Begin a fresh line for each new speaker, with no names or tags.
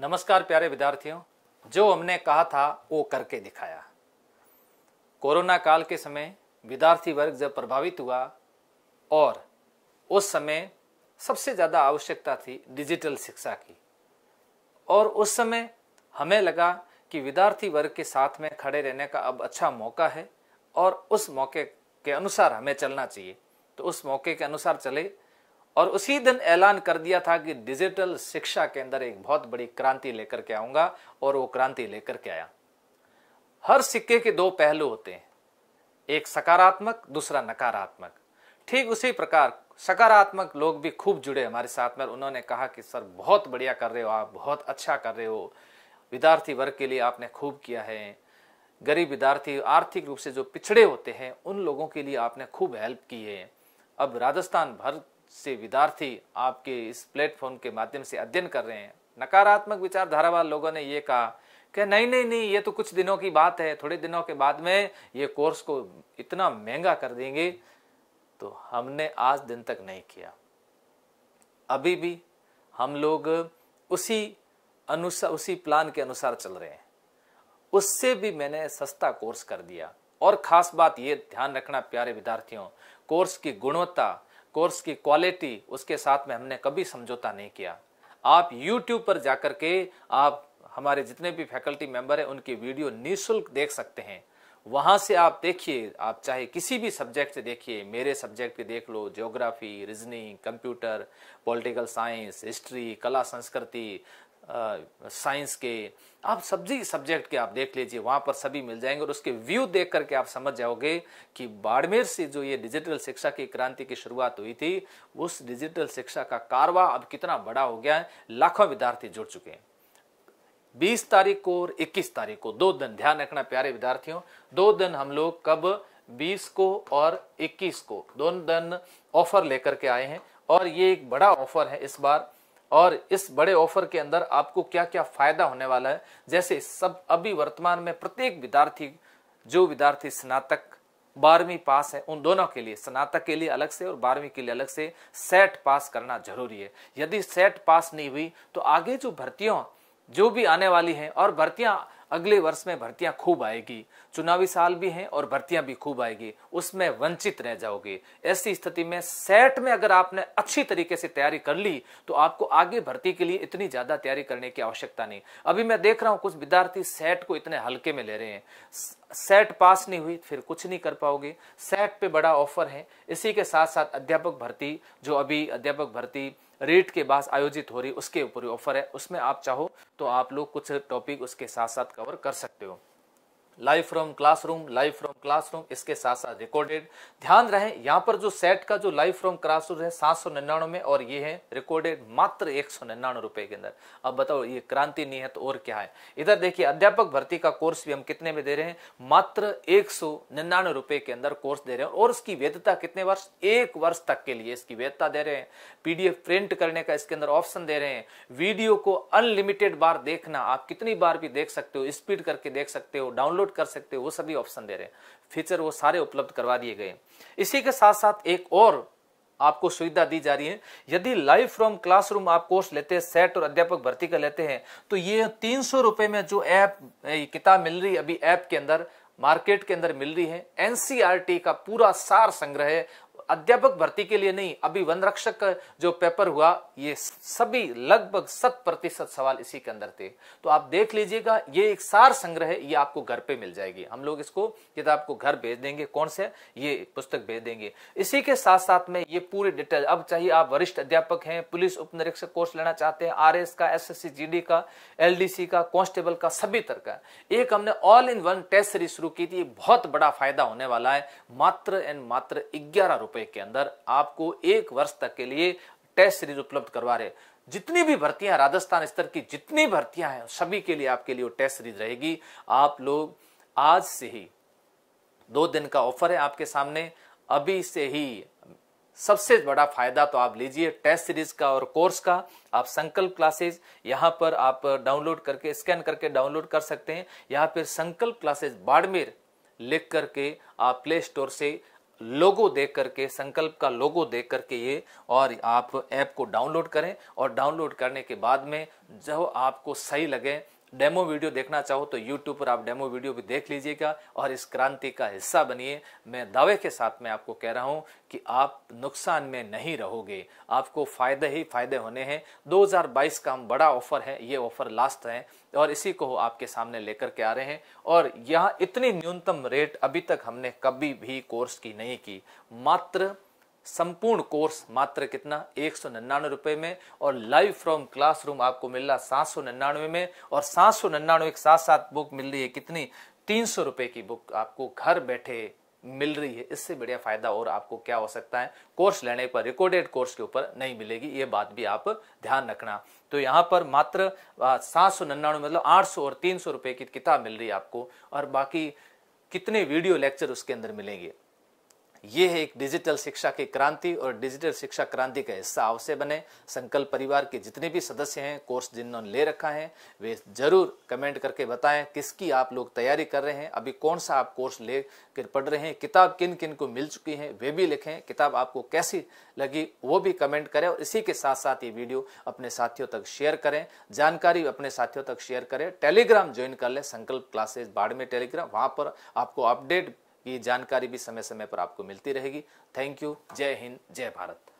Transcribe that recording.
नमस्कार प्यारे विद्यार्थियों जो हमने कहा था वो करके दिखाया कोरोना काल के समय विद्यार्थी वर्ग जब प्रभावित हुआ और उस समय सबसे ज़्यादा आवश्यकता थी डिजिटल शिक्षा की और उस समय हमें लगा कि विद्यार्थी वर्ग के साथ में खड़े रहने का अब अच्छा मौका है और उस मौके के अनुसार हमें चलना चाहिए तो उस मौके के अनुसार चले और उसी दिन ऐलान कर दिया था कि डिजिटल शिक्षा के अंदर एक बहुत बड़ी क्रांति लेकर के आऊंगा और वो क्रांति लेकर के आया हर सिक्के के दो पहलू होते हैं एक सकारात्मक दूसरा नकारात्मक ठीक उसी प्रकार सकारात्मक लोग भी खूब जुड़े हमारे साथ में उन्होंने कहा कि सर बहुत बढ़िया कर रहे हो आप बहुत अच्छा कर रहे हो विद्यार्थी वर्ग के लिए आपने खूब किया है गरीब विद्यार्थी आर्थिक रूप से जो पिछड़े होते हैं उन लोगों के लिए आपने खूब हेल्प की है अब राजस्थान भर से विद्यार्थी आपके इस प्लेटफॉर्म के माध्यम से अध्ययन कर रहे हैं नकारात्मक विचारधारा वाले लोगों ने ये कहा कि नहीं नहीं नहीं ये तो कुछ दिनों की बात है थोड़े दिनों के बाद में ये कोर्स को इतना महंगा कर देंगे तो हमने आज दिन तक नहीं किया अभी भी हम लोग उसी अनुसार उसी प्लान के अनुसार चल रहे हैं उससे भी मैंने सस्ता कोर्स कर दिया और खास बात ये ध्यान रखना प्यारे विद्यार्थियों कोर्स की गुणवत्ता कोर्स की क्वालिटी उसके साथ में हमने कभी समझौता नहीं किया आप यूट्यूब पर जाकर के आप हमारे जितने भी फैकल्टी मेंबर हैं उनकी वीडियो निःशुल्क देख सकते हैं वहां से आप देखिए आप चाहे किसी भी सब्जेक्ट से देखिए मेरे सब्जेक्ट के देख लो geography reasoning computer political science history कला संस्कृति साइंस के आप सब्जी सब्जेक्ट के आप देख लीजिए वहां पर सभी मिल जाएंगे और उसके व्यू देख करके आप समझ जाओगे कि बाड़मेर से जो ये डिजिटल शिक्षा की क्रांति की शुरुआत हुई थी उस डिजिटल शिक्षा का कारवा अब कितना बड़ा हो गया है लाखों विद्यार्थी जुड़ चुके हैं बीस तारीख को और इक्कीस तारीख को दो दिन ध्यान रखना प्यारे विद्यार्थियों दो दिन हम लोग कब बीस को और इक्कीस को दोनों दिन ऑफर लेकर के आए हैं और ये एक बड़ा ऑफर है इस बार और इस बड़े ऑफर के अंदर आपको क्या क्या फायदा होने वाला है जैसे सब अभी वर्तमान में प्रत्येक विद्यार्थी जो विद्यार्थी स्नातक बारहवीं पास है उन दोनों के लिए स्नातक के लिए अलग से और बारहवीं के लिए अलग से सेट पास करना जरूरी है यदि सेट पास नहीं हुई तो आगे जो भर्तियों जो भी आने वाली हैं और भर्तियां अगले वर्ष में भर्तियां खूब आएगी चुनावी साल भी हैं और भर्तियां भी खूब आएगी उसमें वंचित रह जाओगे ऐसी स्थिति में सेट में अगर आपने अच्छी तरीके से तैयारी कर ली तो आपको आगे भर्ती के लिए इतनी ज्यादा तैयारी करने की आवश्यकता नहीं अभी मैं देख रहा हूं कुछ विद्यार्थी सेट को इतने हल्के में ले रहे हैं सेट पास नहीं हुई फिर कुछ नहीं कर पाओगे सेट पे बड़ा ऑफर है इसी के साथ साथ अध्यापक भर्ती जो अभी अध्यापक भर्ती रेट के बाद आयोजित हो रही उसके ऊपर ऑफर है उसमें आप चाहो तो आप लोग कुछ टॉपिक उसके साथ साथ कवर कर सकते हो live from classroom live from classroom इसके साथ साथ रिकॉर्डेड ध्यान रहे यहाँ पर जो सेट का जो लाइव फ्रॉम क्लासरूम है सात सौ निन्यानवे में और ये है रिकॉर्डेड मात्र एक सौ निन्यानवे रुपए के अंदर अब बताओ ये क्रांति नहीं है तो और क्या है इधर देखिए अध्यापक भर्ती का कोर्स भी हम कितने में दे रहे हैं मात्र एक सौ निन्यानवे रुपए के अंदर कोर्स दे रहे हैं और इसकी वैधता कितने वर्ष एक वर्ष तक के लिए इसकी वैधता दे रहे हैं पीडीएफ प्रिंट करने का इसके अंदर ऑप्शन दे रहे हैं वीडियो को अनलिमिटेड बार देखना आप कितनी बार भी देख सकते हो स्पीड करके देख सकते हो डाउनलोड डाउनलोड कर सकते हो वो सभी ऑप्शन दे रहे हैं फीचर वो सारे उपलब्ध करवा दिए गए इसी के साथ साथ एक और आपको सुविधा दी जा रही है यदि लाइव फ्रॉम क्लासरूम आप कोर्स लेते हैं सेट और अध्यापक भर्ती का लेते हैं तो ये तीन सौ रुपए में जो ऐप किताब मिल रही अभी ऐप के अंदर मार्केट के अंदर मिल रही है एनसीआरटी e का पूरा सार संग्रह अध्यापक भर्ती के लिए नहीं अभी वन रक्षक का जो पेपर हुआ ये सभी लगभग शत प्रतिशत सवाल इसी के अंदर थे तो आप देख लीजिएगा ये एक सार संग्रह है ये आपको घर पे मिल जाएगी हम लोग इसको किताब तो को घर भेज देंगे कौन से ये पुस्तक भेज देंगे इसी के साथ साथ में ये पूरी डिटेल अब चाहिए आप वरिष्ठ अध्यापक हैं पुलिस उप निरीक्षक कोर्स लेना चाहते हैं आर का एस एस का एल का कांस्टेबल का सभी तरह का एक हमने all in one test series शुरू की थी बहुत बड़ा फायदा होने वाला है मात्र एंड मात्र ग्यारह रुपए मुताबिक के अंदर आपको एक वर्ष तक के लिए टेस्ट सीरीज उपलब्ध करवा रहे जितनी भी भर्तियां राजस्थान स्तर की जितनी भर्तियां हैं सभी के लिए आपके लिए वो टेस्ट सीरीज रहेगी आप लोग आज से ही दो दिन का ऑफर है आपके सामने अभी से ही सबसे बड़ा फायदा तो आप लीजिए टेस्ट सीरीज का और कोर्स का आप संकल्प क्लासेस यहाँ पर आप डाउनलोड करके स्कैन करके डाउनलोड कर सकते हैं यहाँ पर संकल्प क्लासेस बाड़मेर लिख करके आप प्ले स्टोर से लोगो देख करके संकल्प का लोगो देख करके ये और आप ऐप को डाउनलोड करें और डाउनलोड करने के बाद में जब आपको सही लगे डेमो वीडियो देखना चाहो तो यूट्यूब पर आप डेमो वीडियो भी देख लीजिएगा और इस क्रांति का हिस्सा बनिए मैं दावे के साथ में आपको कह रहा हूँ कि आप नुकसान में नहीं रहोगे आपको फ़ायदे ही फायदे होने हैं 2022 का हम बड़ा ऑफर है ये ऑफर लास्ट है और इसी को आपके सामने लेकर के आ रहे हैं और यहाँ इतनी न्यूनतम रेट अभी तक हमने कभी भी कोर्स की नहीं की मात्र संपूर्ण कोर्स मात्र कितना एक सौ निन्यानवे रुपए में और लाइव फ्रॉम क्लासरूम आपको मिल रहा सात सौ निन्यानवे में और सात सौ निन्यानवे के साथ साथ बुक मिल रही है कितनी तीन सौ रुपए की बुक आपको घर बैठे मिल रही है इससे बढ़िया फायदा और आपको क्या हो सकता है कोर्स लेने पर रिकॉर्डेड कोर्स के ऊपर नहीं मिलेगी ये बात भी आप ध्यान रखना तो यहाँ पर मात्र सात सौ निन्यानवे मतलब आठ सौ और तीन सौ रुपए की किताब मिल रही है आपको और बाकी कितने वीडियो लेक्चर उसके अंदर मिलेंगे ये है एक डिजिटल शिक्षा की क्रांति और डिजिटल शिक्षा क्रांति का हिस्सा अवश्य बने संकल्प परिवार के जितने भी सदस्य हैं कोर्स जिन्होंने ले रखा है वे जरूर कमेंट करके बताएं किसकी आप लोग तैयारी कर रहे हैं अभी कौन सा आप कोर्स ले कर पढ़ रहे हैं किताब किन किन को मिल चुकी है वे भी लिखें किताब आपको कैसी लगी वो भी कमेंट करें और इसी के साथ साथ ये वीडियो अपने साथियों तक शेयर करें जानकारी अपने साथियों तक शेयर करें टेलीग्राम ज्वाइन कर लें संकल्प क्लासेज बाढ़ में टेलीग्राम वहाँ पर आपको अपडेट की जानकारी भी समय समय पर आपको मिलती रहेगी थैंक यू जय हिंद जय भारत